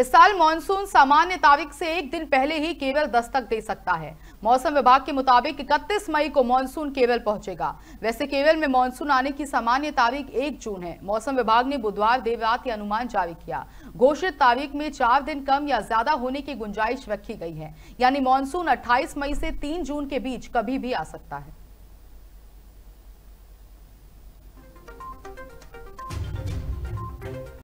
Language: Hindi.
इस साल मानसून सामान्य तारीख से एक दिन पहले ही केवल दस्तक दे सकता है मौसम विभाग के मुताबिक इकतीस मई को मानसून केवल पहुंचेगा वैसे केवल में मानसून आने की सामान्य तारीख एक जून है मौसम विभाग ने बुधवार देर रात यह अनुमान जारी किया घोषित तारीख में चार दिन कम या ज्यादा होने की गुंजाइश रखी गई है यानी मानसून अट्ठाईस मई से तीन जून के बीच कभी भी आ सकता है